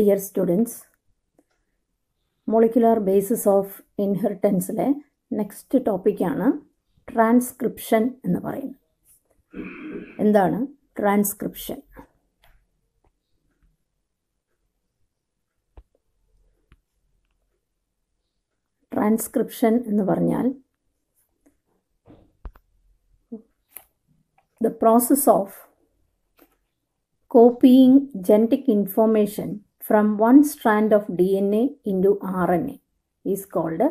Dear students molecular basis of ഇൻഹെറിറ്റൻസിലെ next ടോപ്പിക്കാണ് transcription എന്ന് പറയുന്നത് എന്താണ് ട്രാൻസ്ക്രിപ്ഷൻ ട്രാൻസ്ക്രിപ്ഷൻ എന്ന് പറഞ്ഞാൽ the process of copying genetic information from one strand of DNA into RNA is called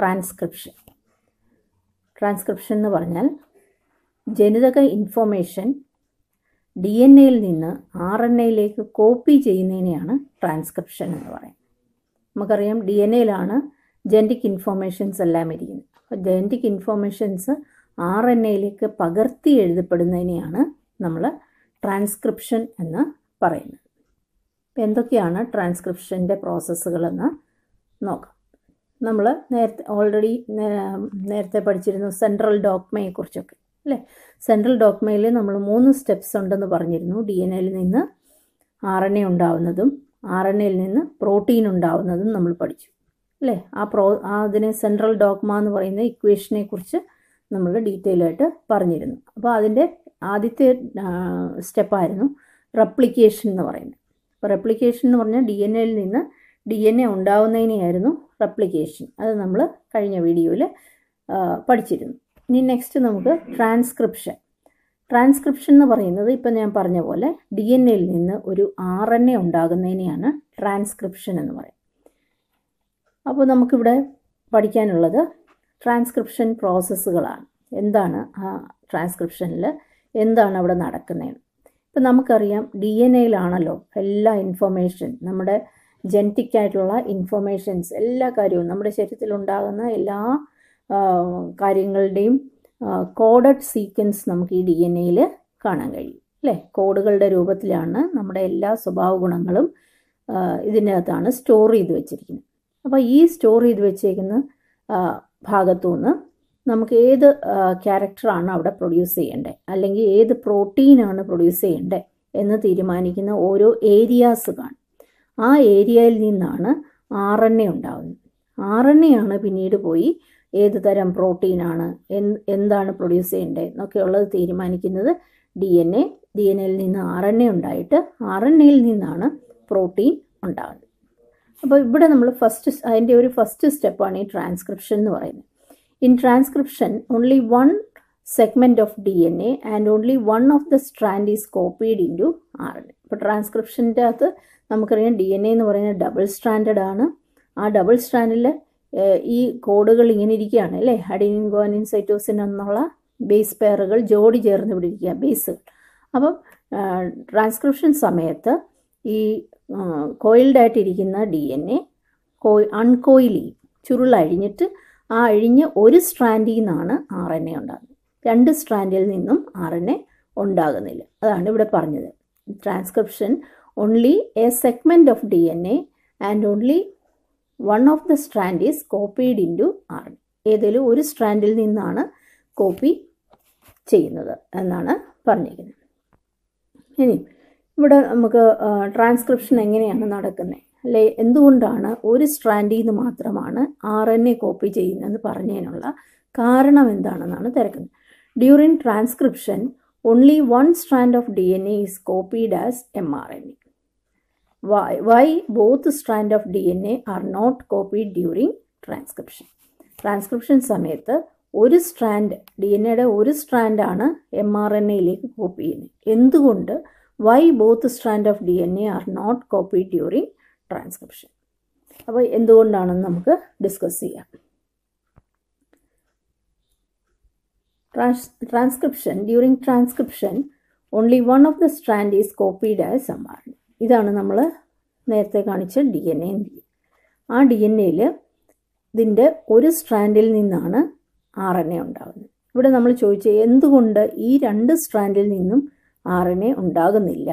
transcription. Transcription എന്ന് പറഞ്ഞാൽ ജനിതക ഇൻഫോർമേഷൻ ഡി എൻ എയിൽ നിന്ന് ആർ എൻ എയിലേക്ക് കോപ്പി ചെയ്യുന്നതിനെയാണ് ട്രാൻസ്ക്രിപ്ഷൻ എന്ന് പറയുന്നത് നമുക്കറിയാം ഡി എൻ എയിലാണ് ജെൻറ്റിക് ഇൻഫോർമേഷൻസ് എല്ലാം ഇരിക്കുന്നത് അപ്പോൾ ജെൻറ്റിക് ഇൻഫോർമേഷൻസ് ആർ എൻ എയിലേക്ക് പകർത്തി എഴുതപ്പെടുന്നതിനെയാണ് നമ്മൾ ട്രാൻസ്ക്രിപ്ഷൻ എന്ന് പറയുന്നത് അപ്പം എന്തൊക്കെയാണ് ട്രാൻസ്ക്രിപ്ഷൻ്റെ പ്രോസസ്സുകളെന്ന് നോക്കാം നമ്മൾ നേരത്തെ ഓൾറെഡി നേരത്തെ പഠിച്ചിരുന്നു സെൻട്രൽ കുറിച്ചൊക്കെ അല്ലേ സെൻട്രൽ ഡോക്മയിൽ നമ്മൾ മൂന്ന് സ്റ്റെപ്സ് ഉണ്ടെന്ന് പറഞ്ഞിരുന്നു ഡി എൻ എയിൽ നിന്ന് ആർ എൻ എ ഉണ്ടാവുന്നതും ആർ എൻ എയിൽ നിന്ന് പ്രോട്ടീൻ ഉണ്ടാവുന്നതും നമ്മൾ പഠിച്ചു അല്ലേ ആ പ്രോ അതിനെ സെൻട്രൽ ഡോക്മ എന്ന് പറയുന്ന ഇക്വേഷനെ കുറിച്ച് നമ്മൾ ഡീറ്റെയിൽ ആയിട്ട് പറഞ്ഞിരുന്നു അപ്പോൾ അതിൻ്റെ ആദ്യത്തെ സ്റ്റെപ്പായിരുന്നു റെപ്ലിക്കേഷൻ എന്ന് പറയുന്നത് റെപ്ലിക്കേഷൻ എന്ന് പറഞ്ഞാൽ ഡി എൻ എയിൽ നിന്ന് ഡി എൻ എ ഉണ്ടാവുന്നതിനെയായിരുന്നു റെപ്ലിക്കേഷൻ അത് നമ്മൾ കഴിഞ്ഞ വീഡിയോയിൽ പഠിച്ചിരുന്നു ഇനി നെക്സ്റ്റ് നമുക്ക് ട്രാൻസ്ക്രിപ്ഷൻ ട്രാൻസ്ക്രിപ്ഷൻ എന്ന് പറയുന്നത് ഇപ്പം ഞാൻ പറഞ്ഞ പോലെ ഡി എൻ എയിൽ നിന്ന് ഒരു ആർ എൻ എ ഉണ്ടാകുന്നതിനെയാണ് ട്രാൻസ്ക്രിപ്ഷൻ എന്ന് പറയുന്നത് അപ്പോൾ നമുക്കിവിടെ പഠിക്കാനുള്ളത് ട്രാൻസ്ക്രിപ്ഷൻ പ്രോസസ്സുകളാണ് എന്താണ് ആ ട്രാൻസ്ക്രിപ്ഷനിൽ എന്താണ് അവിടെ നടക്കുന്നതെന്ന് ഇപ്പം നമുക്കറിയാം ഡി എൻ എയിലാണല്ലോ എല്ലാ ഇൻഫർമേഷൻ നമ്മുടെ ജനറ്റിക് ആയിട്ടുള്ള ഇൻഫർമേഷൻസ് എല്ലാ കാര്യവും നമ്മുടെ ശരീരത്തിലുണ്ടാകുന്ന എല്ലാ കാര്യങ്ങളുടെയും കോഡഡ് സീക്വൻസ് നമുക്ക് ഈ ഡി എൻ എയിൽ കാണാൻ കഴിയും അല്ലേ കോഡുകളുടെ രൂപത്തിലാണ് നമ്മുടെ എല്ലാ സ്വഭാവ ഗുണങ്ങളും ഇതിനകത്താണ് സ്റ്റോർ ചെയ്ത് വെച്ചിരിക്കുന്നത് അപ്പോൾ ഈ സ്റ്റോർ ചെയ്ത് വെച്ചേക്കുന്ന ഭാഗത്തു നിന്ന് നമുക്ക് ഏത് ക്യാരക്ടറാണ് അവിടെ പ്രൊഡ്യൂസ് ചെയ്യേണ്ടത് അല്ലെങ്കിൽ ഏത് പ്രോട്ടീനാണ് പ്രൊഡ്യൂസ് ചെയ്യേണ്ടത് എന്ന് തീരുമാനിക്കുന്ന ഓരോ ഏരിയാസ് കാണും ആ ഏരിയയിൽ നിന്നാണ് ആർ എൻ എ ഉണ്ടാകുന്നത് ആർ എൻ എ ആണ് പിന്നീട് പോയി ഏത് തരം പ്രോട്ടീനാണ് എന്താണ് പ്രൊഡ്യൂസ് ചെയ്യേണ്ടത് എന്നൊക്കെയുള്ളത് തീരുമാനിക്കുന്നത് D N A D N എയിൽ നിന്ന് ആർ എൻ എ ഉണ്ടായിട്ട് ആർ എൻ എയിൽ നിന്നാണ് പ്രോട്ടീൻ ഉണ്ടാകുന്നത് അപ്പോൾ ഇവിടെ നമ്മൾ ഫസ്റ്റ് അതിൻ്റെ ഒരു ഫസ്റ്റ് സ്റ്റെപ്പാണ് ഈ ട്രാൻസ്ക്രിപ്ഷൻ എന്ന് പറയുന്നത് In transcription, only one segment of DNA and only one of the strand is copied into RNA. ഇപ്പോൾ ട്രാൻസ്ക്രിപ്ഷൻ്റെ അകത്ത് നമുക്കറിയാം ഡി എൻ എ എന്ന് പറയുന്നത് ഡബിൾ സ്ട്രാൻഡഡ് ആണ് ആ ഡബിൾ സ്ട്രാൻഡിൽ ഈ കോഡുകൾ ഇങ്ങനെ ഇരിക്കുകയാണ് അല്ലേ അഡിനിൻ ഗോനിൻ സൈറ്റോസിൻ എന്നുള്ള ബേസ് പെയറുകൾ ജോഡി ചേർന്ന് പിടിക്കുക ബേസുകൾ അപ്പം ട്രാൻസ്ക്രിപ്ഷൻ സമയത്ത് ഈ കോയിൽഡായിട്ടിരിക്കുന്ന ഡി എൻ എ കോയി അൺകോയിൽ ചെയ്യും ചുരുളഴിഞ്ഞിട്ട് ആ അഴിഞ്ഞ് ഒരു സ്ട്രാൻഡിൽ നിന്നാണ് ആർ എൻ എ ഉണ്ടാകുന്നത് രണ്ട് സ്ട്രാൻഡിൽ നിന്നും ആർ എൻ എ ഉണ്ടാകുന്നില്ല അതാണ് ഇവിടെ പറഞ്ഞത് transcription only a segment of D N A and only one of the strand is copied into R ഏതെങ്കിലും ഒരു സ്ട്രാൻഡിൽ നിന്നാണ് കോപ്പി ചെയ്യുന്നത് എന്നാണ് പറഞ്ഞിരിക്കുന്നത് ഇനി ഇവിടെ നമുക്ക് ട്രാൻസ്ക്രിപ്ഷൻ എങ്ങനെയാണ് നടക്കുന്നത് അല്ലെ എന്തുകൊണ്ടാണ് ഒരു സ്ട്രാൻഡിൽ നിന്ന് മാത്രമാണ് ആർ എൻ എ കോപ്പി ചെയ്യുന്നതെന്ന് പറഞ്ഞതിനുള്ള കാരണം എന്താണെന്നാണ് തിരക്കുന്നത് during transcription only one strand of D N A is copied as M R N A why why both strand of D N A are not copied during transcription transcription സമയത്ത് ഒരു strand D N എയുടെ ഒരു സ്ട്രാൻഡാണ് M R N എയിലേക്ക് copy ചെയ്യുന്നത് എന്തുകൊണ്ട് why both strand of D N A are not copy during transcription അപ്പോൾ എന്തുകൊണ്ടാണെന്ന് നമുക്ക് ഡിസ്കസ് ചെയ്യാം transcription during transcription only one of the strand is copied as M ഇതാണ് നമ്മൾ നേരത്തെ കാണിച്ച ഡി എൻ എ ആ ഡി എൻ എയിൽ ഇതിൻ്റെ ഒരു സ്ട്രാൻഡിൽ നിന്നാണ് ആർ എൻ എ ഉണ്ടാകുന്നത് ഇവിടെ നമ്മൾ ചോദിച്ചത് എന്തുകൊണ്ട് ഈ രണ്ട് സ്ട്രാൻഡിൽ നിന്നും ആർ എൻ എ ഉണ്ടാകുന്നില്ല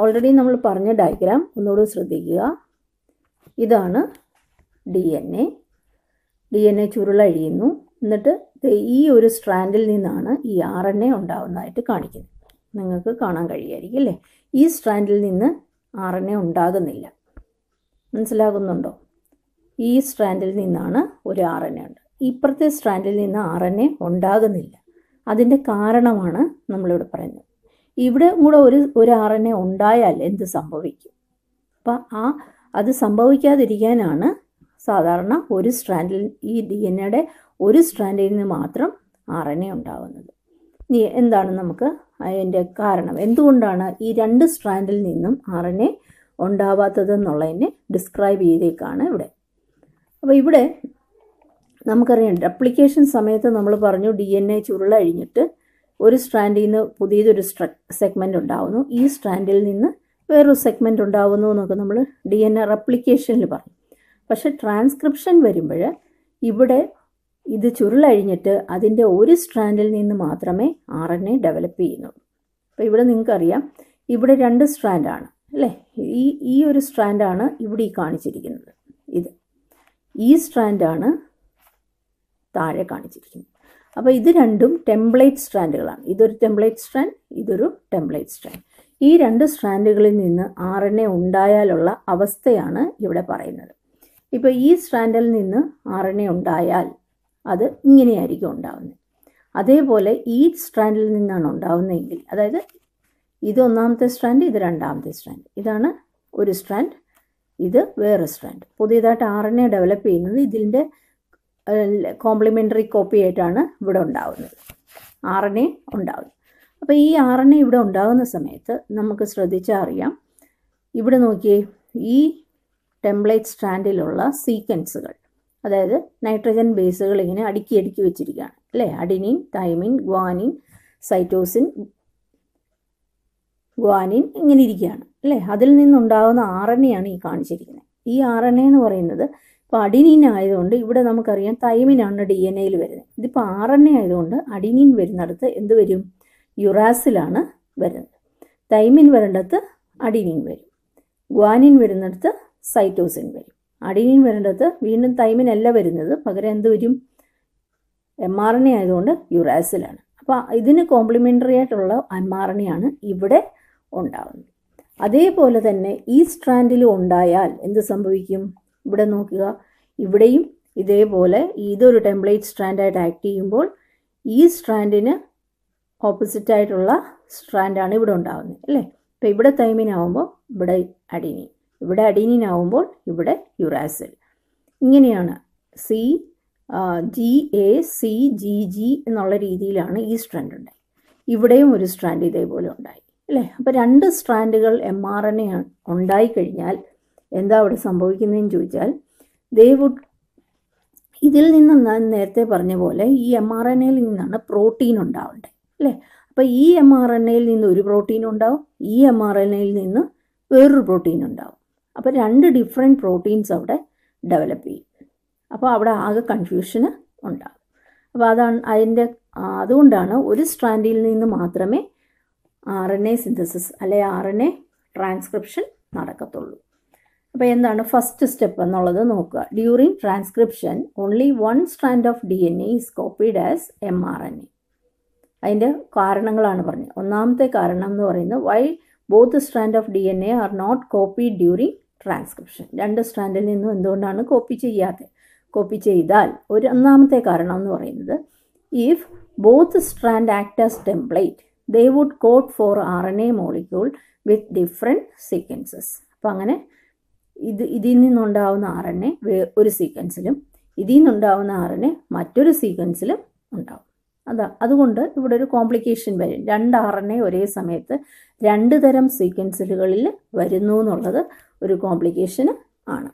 ഓൾറെഡി നമ്മൾ പറഞ്ഞ ഡയഗ്രാം ഒന്നുകൂടി ശ്രദ്ധിക്കുക ഇതാണ് D N A D N A ചുരുളഴിയുന്നു എന്നിട്ട് ഈ ഒരു സ്ട്രാൻഡിൽ നിന്നാണ് ഈ ആർ എൻ എ ഉണ്ടാകുന്നതായിട്ട് കാണിക്കുന്നത് നിങ്ങൾക്ക് കാണാൻ കഴിയായിരിക്കും അല്ലേ ഈ സ്ട്രാൻഡിൽ നിന്ന് ആർ എൻ എ ഉണ്ടാകുന്നില്ല മനസ്സിലാകുന്നുണ്ടോ ഈ സ്ട്രാൻഡിൽ നിന്നാണ് ഒരു ആർ എൻ എ ഉണ്ട് ഇപ്പുറത്തെ സ്ട്രാൻഡിൽ നിന്ന് ആർ എൻ എ ഉണ്ടാകുന്നില്ല അതിൻ്റെ കാരണമാണ് നമ്മളിവിടെ പറയുന്നത് ഇവിടെ കൂടെ ഒരു ഒരു ആർ എൻ എ ഉണ്ടായാൽ എന്ത് സംഭവിക്കും അപ്പം ആ അത് സംഭവിക്കാതിരിക്കാനാണ് സാധാരണ ഒരു സ്ട്രാൻഡിൽ ഈ ഡി എൻ എയുടെ ഒരു സ്ട്രാൻഡിൽ നിന്ന് മാത്രം ആർ എൻ എ ഉണ്ടാകുന്നത് ഇനി എന്താണ് നമുക്ക് അതിൻ്റെ കാരണം എന്തുകൊണ്ടാണ് ഈ രണ്ട് സ്ട്രാൻഡിൽ നിന്നും ആർ എൻ എ ഉണ്ടാവാത്തത് എന്നുള്ളതിനെ ഡിസ്ക്രൈബ് ചെയ്തേക്കാണ് ഇവിടെ അപ്പോൾ ഇവിടെ നമുക്കറിയാം അപ്ലിക്കേഷൻ സമയത്ത് നമ്മൾ പറഞ്ഞു ഡി എൻ എ ചുരുളഴിഞ്ഞിട്ട് ഒരു സ്ട്രാൻഡിൽ നിന്ന് പുതിയതൊരു സ്ട്ര സെഗ്മെൻ്റ് ഉണ്ടാവുന്നു ഈ സ്ട്രാൻഡിൽ നിന്ന് വേറൊരു സെഗ്മെൻ്റ് ഉണ്ടാവുന്നു എന്നൊക്കെ നമ്മൾ ഡി എൻ എ റെപ്ലിക്കേഷനിൽ പറയും പക്ഷെ ട്രാൻസ്ക്രിപ്ഷൻ വരുമ്പോൾ ഇവിടെ ഇത് ചുരുളഴിഞ്ഞിട്ട് അതിൻ്റെ ഒരു സ്ട്രാൻഡിൽ നിന്ന് മാത്രമേ ആർ എൻ എ ഡെവലപ്പ് ചെയ്യുന്നുള്ളൂ അപ്പോൾ ഇവിടെ നിങ്ങൾക്കറിയാം ഇവിടെ രണ്ട് സ്ട്രാൻഡാണ് അല്ലേ ഈ ഈ ഒരു സ്ട്രാൻഡാണ് ഇവിടെ ഈ കാണിച്ചിരിക്കുന്നത് ഇത് ഈ സ്ട്രാൻഡാണ് താഴെ കാണിച്ചിരിക്കുന്നത് അപ്പോൾ ഇത് രണ്ടും ടെംപ്ലേറ്റ് സ്ട്രാൻഡുകളാണ് ഇതൊരു ടെംപ്ലേറ്റ് സ്ട്രാൻഡ് ഇതൊരു ടെംപ്ലേറ്റ് സ്ട്രാൻഡ് ഈ രണ്ട് സ്ട്രാൻഡുകളിൽ നിന്ന് ആർ എൻ എ ഉണ്ടായാലുള്ള അവസ്ഥയാണ് ഇവിടെ പറയുന്നത് ഇപ്പോൾ ഈ സ്ട്രാൻഡിൽ നിന്ന് ആർ എൻ എ ഉണ്ടായാൽ അത് ഇങ്ങനെയായിരിക്കും ഉണ്ടാകുന്നത് അതേപോലെ ഈ സ്ട്രാൻഡിൽ നിന്നാണ് ഉണ്ടാകുന്നതെങ്കിൽ അതായത് ഇത് ഒന്നാമത്തെ സ്ട്രാൻഡ് ഇത് രണ്ടാമത്തെ സ്ട്രാൻഡ് ഇതാണ് ഒരു സ്ട്രാൻഡ് ഇത് വേറെ സ്ട്രാൻഡ് പുതിയതായിട്ട് ആർ എൻ എ ഡെവലപ്പ് ചെയ്യുന്നത് ഇതിൻ്റെ കോംപ്ലിമെൻ്ററി കോപ്പി ആയിട്ടാണ് ഇവിടെ ഉണ്ടാവുന്നത് ആർ എൻ എ ഉണ്ടാകും അപ്പോൾ ഈ ആർ എൻ എ ഇവിടെ ഉണ്ടാകുന്ന സമയത്ത് നമുക്ക് ശ്രദ്ധിച്ചാൽ അറിയാം ഇവിടെ നോക്കിയേ ഈ ടെംപ്ലേറ്റ് സ്റ്റാൻഡിലുള്ള സീക്വൻസുകൾ അതായത് നൈട്രജൻ ബേസുകൾ ഇങ്ങനെ അടുക്കി അടുക്കി വെച്ചിരിക്കുകയാണ് അല്ലേ adenine thymine guanine cytosine guanine ഇങ്ങനെ ഇരിക്കുകയാണ് അല്ലേ അതിൽ നിന്നുണ്ടാകുന്ന ആർ എൻ എ ആണ് ഈ കാണിച്ചിരിക്കുന്നത് ഈ ആർ എൻ എ എന്ന് പറയുന്നത് അപ്പോൾ അഡിനിൻ ആയതുകൊണ്ട് ഇവിടെ നമുക്കറിയാം തൈമിനാണ് ഡി എൻ എയിൽ വരുന്നത് ഇതിപ്പോൾ ആർ എൻ എ ആയതുകൊണ്ട് അഡിനിൻ വരുന്നിടത്ത് എന്ത് വരും യുറാസിലാണ് വരുന്നത് തൈമിൻ വരേണ്ടത് അഡിനിൻ വരും ഗ്വാനിൻ വരുന്നിടത്ത് സൈറ്റോസിൻ വരും അഡിനിൻ വരേണ്ടത് വീണ്ടും തൈമിൻ അല്ല വരുന്നത് പകരം എന്ത് വരും എം ആർ എൻ എ ആയതുകൊണ്ട് യുറാസിലാണ് അപ്പോൾ ഇതിന് കോംപ്ലിമെൻ്ററി ആയിട്ടുള്ള എം ആർ എൻ ഇവിടെ ഉണ്ടാകുന്നത് അതേപോലെ തന്നെ ഈ സ്ട്രാൻഡിൽ ഉണ്ടായാൽ എന്ത് സംഭവിക്കും ഇവിടെ നോക്കുക ഇവിടെയും ഇതേപോലെ ഇതൊരു ടെംപ്ലേറ്റ് സ്ട്രാൻഡായിട്ട് ആക്ട് ചെയ്യുമ്പോൾ ഈ സ്ട്രാൻഡിന് ഓപ്പോസിറ്റായിട്ടുള്ള സ്ട്രാൻഡാണ് ഇവിടെ ഉണ്ടാകുന്നത് അല്ലേ അപ്പോൾ ഇവിടെ തൈമിനാവുമ്പോൾ ഇവിടെ അഡീനി ഇവിടെ അഡിനിൻ ആവുമ്പോൾ ഇവിടെ യുറാസിൽ ഇങ്ങനെയാണ് C G A C G G എന്നുള്ള രീതിയിലാണ് ഈ സ്ട്രാൻഡ് ഉണ്ടായി ഇവിടെയും ഒരു സ്ട്രാൻഡ് ഇതേപോലെ ഉണ്ടായി അല്ലേ അപ്പോൾ രണ്ട് സ്ട്രാൻഡുകൾ എം ആർ എൻ എ ഉണ്ടായിക്കഴിഞ്ഞാൽ എന്താ അവിടെ സംഭവിക്കുന്നതെന്ന് ചോദിച്ചാൽ ദേ വുഡ് ഇതിൽ നിന്ന് ഞാൻ നേരത്തെ പറഞ്ഞ പോലെ ഈ എം ആർ എൻ എയിൽ നിന്നാണ് പ്രോട്ടീൻ ഉണ്ടാവേണ്ടത് അല്ലേ അപ്പോൾ ഈ എം ആർ എൻ എയിൽ നിന്ന് ഒരു പ്രോട്ടീൻ ഉണ്ടാവും ഈ എം ആർ എൻ എയിൽ നിന്ന് വേറൊരു പ്രോട്ടീൻ ഉണ്ടാവും അപ്പോൾ രണ്ട് ഡിഫറെൻറ്റ് പ്രോട്ടീൻസ് അവിടെ ഡെവലപ്പ് ചെയ്യും അപ്പോൾ അവിടെ ആകെ കൺഫ്യൂഷന് ഉണ്ടാകും അപ്പോൾ അതാണ് അതിൻ്റെ അതുകൊണ്ടാണ് ഒരു സ്ട്രാൻഡിൽ നിന്ന് മാത്രമേ ആർ എൻ എ സിന്തസിസ് അല്ലെ ആർ എൻ എ ട്രാൻസ്ക്രിപ്ഷൻ നടക്കത്തുള്ളൂ അപ്പോൾ എന്താണ് ഫസ്റ്റ് സ്റ്റെപ്പ് എന്നുള്ളത് നോക്കുക during transcription only one strand of D N A is copied as M R N A അതിൻ്റെ കാരണങ്ങളാണ് പറഞ്ഞത് ഒന്നാമത്തെ കാരണം എന്ന് പറയുന്നത് why both strand of D N A are not copy during transcription രണ്ട് സ്റ്റാൻഡിൽ നിന്നും എന്തുകൊണ്ടാണ് കോപ്പി ചെയ്യാതെ കോപ്പി ചെയ്താൽ ഒരു ഒന്നാമത്തെ കാരണം എന്ന് പറയുന്നത് if both strand act as template they would code for R N A molecule with different sequences അപ്പോൾ അങ്ങനെ ഇത് ഇതിൽ നിന്നുണ്ടാവുന്ന ആർ എൻ എ ഒരു സീക്വൻസിലും ഇതിൽ നിന്നുണ്ടാവുന്ന ആർ എൻ എ മറ്റൊരു സീക്വൻസിലും ഉണ്ടാവും അതാ അതുകൊണ്ട് ഇവിടെ ഒരു കോംപ്ലിക്കേഷൻ വരും രണ്ട് ആർ എൻ എ ഒരേ സമയത്ത് രണ്ട് തരം സീക്വൻസുകളിൽ വരുന്നു എന്നുള്ളത് ഒരു കോംപ്ലിക്കേഷന് ആണ്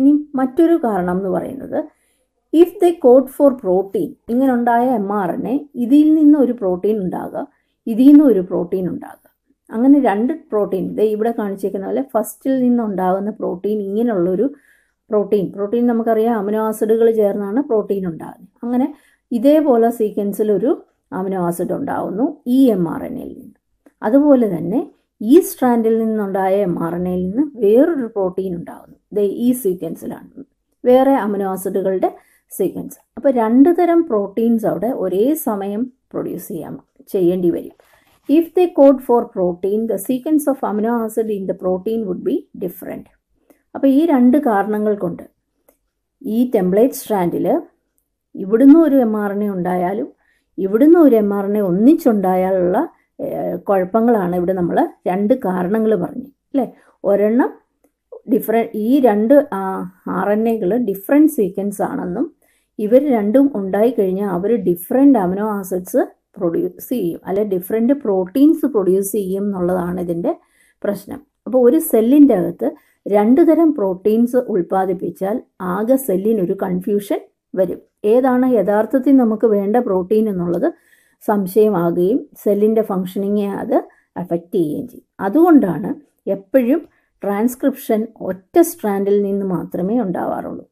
ഇനി മറ്റൊരു കാരണം എന്ന് പറയുന്നത് if the code for protein ഇങ്ങനെ ഉണ്ടായ എം ആർ എൻ എ ഇതിൽ നിന്ന് ഒരു പ്രോട്ടീൻ ഉണ്ടാകുക ഇതിൽ നിന്ന് ഒരു പ്രോട്ടീൻ ഉണ്ടാകുക അങ്ങനെ രണ്ട് പ്രോട്ടീൻ ഇത് ഇവിടെ കാണിച്ചിരിക്കുന്ന പോലെ ഫസ്റ്റിൽ നിന്നുണ്ടാകുന്ന പ്രോട്ടീൻ ഇങ്ങനെയുള്ളൊരു പ്രോട്ടീൻ പ്രോട്ടീൻ നമുക്കറിയാം അമിനോ ആസിഡുകൾ ചേർന്നാണ് പ്രോട്ടീൻ ഉണ്ടാകുന്നത് അങ്ങനെ ഇതേപോലെ സീക്വൻസിൽ ഒരു അമിനോ ആസിഡ് ഉണ്ടാകുന്നു ഇ എം ആർ എൻ എയിൽ നിന്ന് അതുപോലെ തന്നെ ഈ സ്ട്രാൻഡിൽ നിന്നുണ്ടായ എം ആർ എൻ എയിൽ നിന്ന് വേറൊരു പ്രോട്ടീൻ ഉണ്ടാകുന്നു ഇത് ഈ സീക്വൻസിലാണ് വേറെ അമിനോ ആസിഡുകളുടെ സീക്വൻസ് അപ്പോൾ രണ്ട് തരം പ്രോട്ടീൻസ് അവിടെ ഒരേ സമയം പ്രൊഡ്യൂസ് ചെയ്യാം ചെയ്യേണ്ടി വരും If they code for protein, the sequence of amino acid in the protein would be different. അപ്പോൾ ഈ രണ്ട് കാരണങ്ങൾ കൊണ്ട് ഈ ടെംപ്ലേറ്റ് സ്ട്രാൻഡിൽ ഇവിടുന്ന് ഒരു എം ആർ എൻ എ ഉണ്ടായാലും ഇവിടുന്ന് ഒരു എം ആർ എൻ എ ഒന്നിച്ചുണ്ടായാലുള്ള കുഴപ്പങ്ങളാണ് ഇവിടെ നമ്മൾ രണ്ട് കാരണങ്ങൾ പറഞ്ഞു അല്ലേ ഒരെണ്ണം ഡിഫറെ ഈ രണ്ട് ആർ എൻ എകൾ ഡിഫറെൻറ്റ് സീക്വൻസ് ആണെന്നും ഇവർ രണ്ടും ഉണ്ടായി കഴിഞ്ഞാൽ അവർ ഡിഫറെൻ്റ് അമിനോ ആസിഡ്സ് പ്രൊഡ്യൂസ് ചെയ്യും അല്ലെ ഡിഫറെൻ്റ് പ്രോട്ടീൻസ് പ്രൊഡ്യൂസ് ചെയ്യും എന്നുള്ളതാണ് ഇതിൻ്റെ പ്രശ്നം അപ്പോൾ ഒരു സെല്ലിൻ്റെ അകത്ത് രണ്ട് തരം പ്രോട്ടീൻസ് ഉൽപ്പാദിപ്പിച്ചാൽ ആകെ സെല്ലിനൊരു കൺഫ്യൂഷൻ വരും ഏതാണ് യഥാർത്ഥത്തിൽ നമുക്ക് വേണ്ട പ്രോട്ടീൻ എന്നുള്ളത് സംശയമാകുകയും സെല്ലിൻ്റെ ഫങ്ഷനിങ്ങെ അത് അഫക്റ്റ് ചെയ്യുകയും ചെയ്യും അതുകൊണ്ടാണ് എപ്പോഴും ട്രാൻസ്ക്രിപ്ഷൻ ഒറ്റ സ്ട്രാൻഡിൽ നിന്ന് മാത്രമേ ഉണ്ടാവാറുള്ളൂ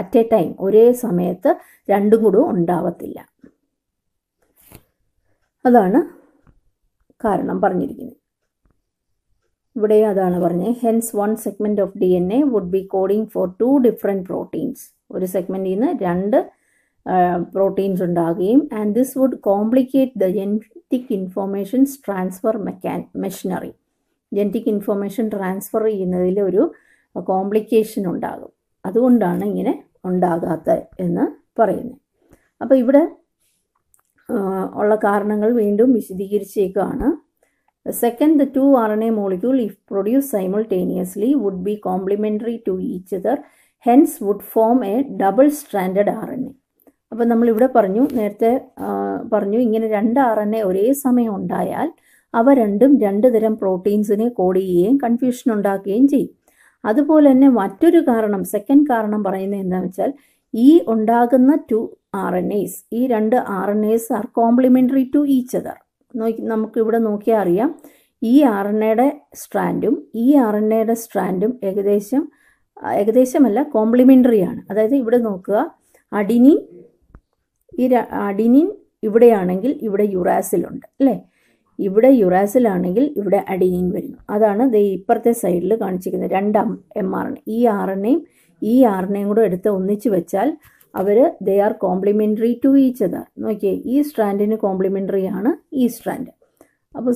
അറ്റ് എ ടൈം ഒരേ സമയത്ത് രണ്ടും കൂടും ഉണ്ടാവത്തില്ല അതാണ് കാരണം പറഞ്ഞിരിക്കുന്നത് ഇവിടെ അതാണ് പറഞ്ഞത് hence one segment of D N A would be coding for two different proteins ഒരു സെഗ്മെൻറ്റിൽ നിന്ന് രണ്ട് പ്രോട്ടീൻസ് ഉണ്ടാകുകയും and this would complicate the genetic informations transfer മെക്കാൻ മെഷീനറി ജെനറ്റിക് ഇൻഫോർമേഷൻ ട്രാൻസ്ഫർ ചെയ്യുന്നതിൽ ഒരു കോംപ്ലിക്കേഷൻ ഉണ്ടാകും അതുകൊണ്ടാണ് ഇങ്ങനെ ഉണ്ടാകാത്ത എന്ന് പറയുന്നത് അപ്പോൾ ഇവിടെ ഉള്ള കാരണങ്ങൾ വീണ്ടും വിശദീകരിച്ചേക്കുകയാണ് second the two R N A molecule if produce simultaneously would be complementary to each other hence would form a double stranded R N A അപ്പം നമ്മളിവിടെ പറഞ്ഞു നേരത്തെ പറഞ്ഞു ഇങ്ങനെ രണ്ട് ആർ എൻ എ ഒരേ സമയം ഉണ്ടായാൽ അവ രണ്ടും രണ്ട് തരം പ്രോട്ടീൻസിനെ കോഡ് ചെയ്യുകയും കൺഫ്യൂഷൻ ഉണ്ടാക്കുകയും ചെയ്യും അതുപോലെ തന്നെ മറ്റൊരു കാരണം സെക്കൻഡ് കാരണം പറയുന്നത് എന്താണെന്ന് വെച്ചാൽ ഈ ഉണ്ടാകുന്ന ടു ആർ എൻ എസ് ഈ രണ്ട് R N S are complementary to each other നോക്കി നമുക്കിവിടെ നോക്കിയാൽ അറിയാം ഈ ആർ എൻ എയുടെ സ്ട്രാൻഡും ഈ ആർ എൻ എയുടെ സ്ട്രാൻഡും ഏകദേശം ഏകദേശമല്ല കോംപ്ലിമെൻ്ററി ആണ് അതായത് ഇവിടെ നോക്കുക അഡിനിൻ ഈ അഡിനിൻ ഇവിടെയാണെങ്കിൽ ഇവിടെ യുറാസിലുണ്ട് അല്ലേ ഇവിടെ യുറാസിലാണെങ്കിൽ ഇവിടെ അഡിനിൻ വരുന്നു അതാണ് ദേ ഇപ്പുറത്തെ സൈഡിൽ കാണിച്ചിരിക്കുന്നത് രണ്ടാം എം ആർ എൻ ഈ ആർ എൻ എയും ഈ ആർ എൻ എയും കൂടെ എടുത്ത് ഒന്നിച്ച് വെച്ചാൽ അവർ they are complementary to each other നോക്കിയേ ഈ സ്ട്രാൻഡിന് കോംപ്ലിമെൻ്ററി ആണ് ഈ സ്ട്രാൻഡ് അപ്പോൾ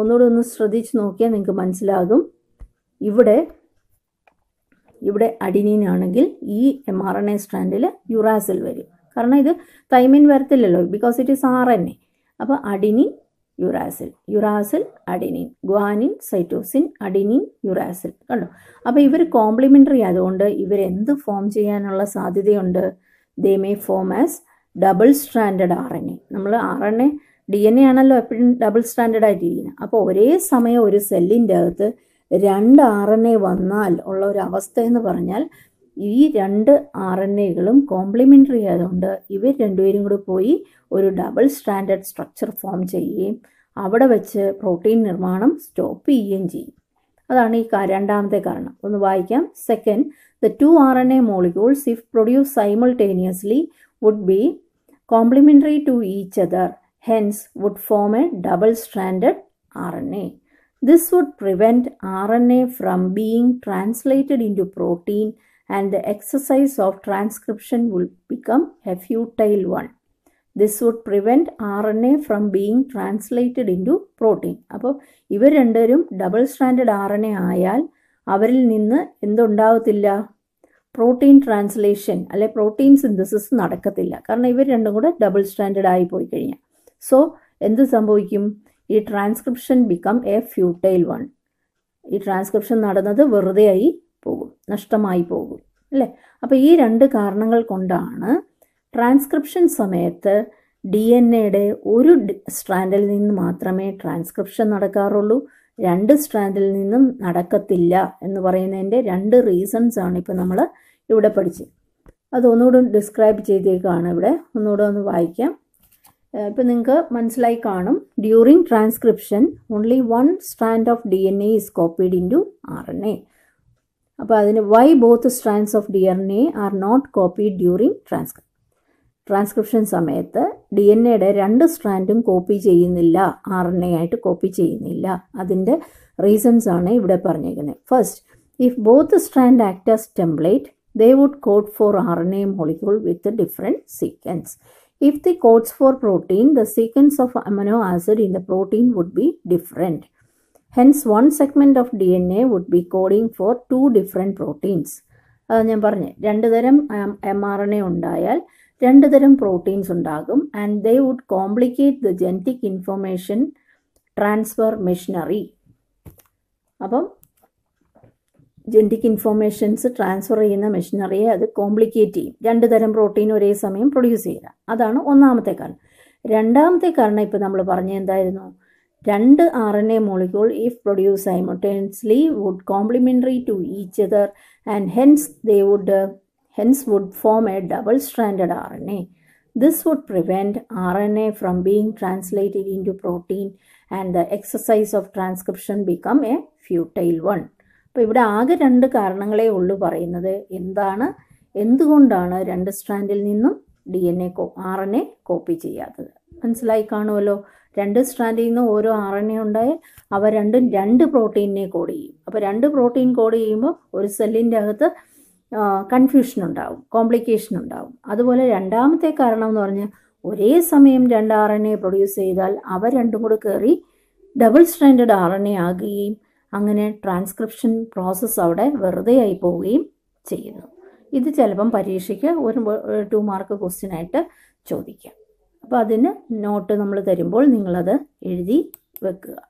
ഒന്നുകൂടെ ഒന്ന് ശ്രദ്ധിച്ച് നോക്കിയാൽ നിങ്ങൾക്ക് മനസ്സിലാകും ഇവിടെ ഇവിടെ അഡിനീൻ ആണെങ്കിൽ ഈ എം ആർ എൻ എ സ്ട്രാൻഡിൽ യുറാസിൽ വരും കാരണം ഇത് തൈമിൻ വരത്തില്ലല്ലോ because it is R N A അപ്പോൾ adenine uracil uracil adenine guanine cytosine adenine uracil കണ്ടോ അപ്പോൾ ഇവർ കോംപ്ലിമെൻ്ററി ആയതുകൊണ്ട് ഇവരെന്ത് ഫോം ചെയ്യാനുള്ള സാധ്യതയുണ്ട് they may form as double stranded R N A നമ്മൾ R N A D N A ആണല്ലോ എപ്പോഴും ഡബിൾ സ്ട്രാൻഡഡ് ആയിട്ടിരിക്കുന്നത് അപ്പോൾ ഒരേ സമയം ഒരു സെല്ലിൻ്റെ അകത്ത് രണ്ട് ആർ എൻ എ വന്നാൽ ഉള്ള ഒരു അവസ്ഥ എന്ന് പറഞ്ഞാൽ ഈ രണ്ട് ആർ എൻ എകളും കോംപ്ലിമെൻ്ററി ആയതുകൊണ്ട് ഇവർ രണ്ടുപേരും കൂടി പോയി ഒരു ഡബിൾ സ്റ്റാൻഡേർഡ് സ്ട്രക്ചർ ഫോം ചെയ്യുകയും അവിടെ വെച്ച് പ്രോട്ടീൻ നിർമ്മാണം സ്റ്റോപ്പ് ചെയ്യുകയും ചെയ്യും അതാണ് ഈ രണ്ടാമത്തെ കാരണം ഒന്ന് വായിക്കാം second the two R N A molecules if produce simultaneously would be complementary to each other hence would form a double stranded R N A this would prevent R N A from being translated into protein and the exercise of transcription would become a futile one this would prevent R N A from being translated into protein അപ്പോൾ ഇവർ രണ്ടുപേരും double stranded R N A ആയാൽ അവരിൽ നിന്ന് എന്തുണ്ടാവത്തില്ല protein translation അല്ലെ protein synthesis നടക്കത്തില്ല കാരണം ഇവർ രണ്ടും കൂടെ ഡബിൾ സ്റ്റാൻഡേർഡ് ആയി പോയി കഴിഞ്ഞാൽ സോ എന്ത് സംഭവിക്കും ഈ transcription become a futile one ഈ ട്രാൻസ്ക്രിപ്ഷൻ നടന്നത് വെറുതെ ആയി പോകും നഷ്ടമായി പോകും അല്ലേ അപ്പോൾ ഈ രണ്ട് കാരണങ്ങൾ കൊണ്ടാണ് ട്രാൻസ്ക്രിപ്ഷൻ സമയത്ത് ഡി എൻ എയുടെ ഒരു സ്ട്രാൻഡിൽ നിന്ന് മാത്രമേ ട്രാൻസ്ക്രിപ്ഷൻ നടക്കാറുള്ളൂ രണ്ട് സ്ട്രാൻഡിൽ നിന്നും നടക്കത്തില്ല എന്ന് പറയുന്നതിൻ്റെ രണ്ട് റീസൺസ് ആണ് ഇപ്പോൾ നമ്മൾ ഇവിടെ പഠിച്ചത് അത് ഒന്നുകൂടെ ഡിസ്ക്രൈബ് ചെയ്തേക്കാണ് ഇവിടെ ഒന്നുകൂടെ ഒന്ന് വായിക്കാം ഇപ്പം നിങ്ങൾക്ക് മനസ്സിലായി കാണും during transcription only one strand of D N A is copied into R N A അപ്പോൾ അതിന് why both strands of D N A are not copied during transcription transcription സമയത്ത് ഡി എൻ എയുടെ രണ്ട് സ്ട്രാൻഡും copy ചെയ്യുന്നില്ല R N A ആയിട്ട് copy ചെയ്യുന്നില്ല അതിൻ്റെ റീസൺസ് ആണ് ഇവിടെ പറഞ്ഞേക്കുന്നത് first if both strand act as template they would code for RNA molecule with a different sequence. If they codes for protein, the sequence of amino acid in the protein would be different. Hence, one segment of DNA would be coding for two different proteins. അത് ഞാൻ പറഞ്ഞു രണ്ട് തരം M R N A ഉണ്ടായാൽ രണ്ട് തരം proteins ഉണ്ടാകും and they would complicate the genetic information transfer machinery അപ്പം ജെൻറ്റിക് ഇൻഫോർമേഷൻസ് ട്രാൻസ്ഫർ ചെയ്യുന്ന മെഷീനറിയെ അത് കോംപ്ലിക്കേറ്റ് ചെയ്യും രണ്ട് തരം പ്രോട്ടീൻ ഒരേ സമയം പ്രൊഡ്യൂസ് ചെയ്യുക അതാണ് ഒന്നാമത്തെ കാരണം രണ്ടാമത്തെ കാരണം ഇപ്പോൾ നമ്മൾ പറഞ്ഞെന്തായിരുന്നു രണ്ട് R N A molecule if produce simultaneously would complementary to each other and hence they would hence would form a double stranded RNA. This would prevent RNA from being translated into protein and the exercise of transcription become a futile one. അപ്പോൾ ഇവിടെ ആകെ രണ്ട് കാരണങ്ങളേ ഉള്ളൂ പറയുന്നത് എന്താണ് എന്തുകൊണ്ടാണ് രണ്ട് സ്ട്രാൻഡിൽ നിന്നും ഡി എൻ എ കോ ആർ എൻ എ കോപ്പി ചെയ്യാത്തത് മനസ്സിലായി കാണുമല്ലോ രണ്ട് സ്ട്രാൻഡിൽ നിന്ന് ഓരോ ആർ എൻ എ ഉണ്ടായാൽ അവ രണ്ടും രണ്ട് പ്രോട്ടീനിനെ കോഡ് ചെയ്യും അപ്പോൾ രണ്ട് പ്രോട്ടീൻ കോഡ് ചെയ്യുമ്പോൾ ഒരു സെല്ലിൻ്റെ അകത്ത് കൺഫ്യൂഷൻ ഉണ്ടാവും കോംപ്ലിക്കേഷൻ ഉണ്ടാവും അതുപോലെ രണ്ടാമത്തെ കാരണം എന്ന് പറഞ്ഞാൽ ഒരേ സമയം രണ്ട് ആർ എൻ എ പ്രൊഡ്യൂസ് ചെയ്താൽ അവ രണ്ടും കൂടെ കയറി double stranded R N A ആകുകയും അങ്ങനെ ട്രാൻസ്ക്രിപ്ഷൻ പ്രോസസ്സ് അവിടെ വെറുതെ ആയി പോവുകയും ചെയ്യുന്നു ഇത് ചിലപ്പം പരീക്ഷയ്ക്ക് ഒരു ടു മാർക്ക് ക്വസ്റ്റ്യനായിട്ട് ചോദിക്കാം അപ്പോൾ അതിന് നോട്ട് നമ്മൾ തരുമ്പോൾ നിങ്ങളത് എഴുതി വെക്കുക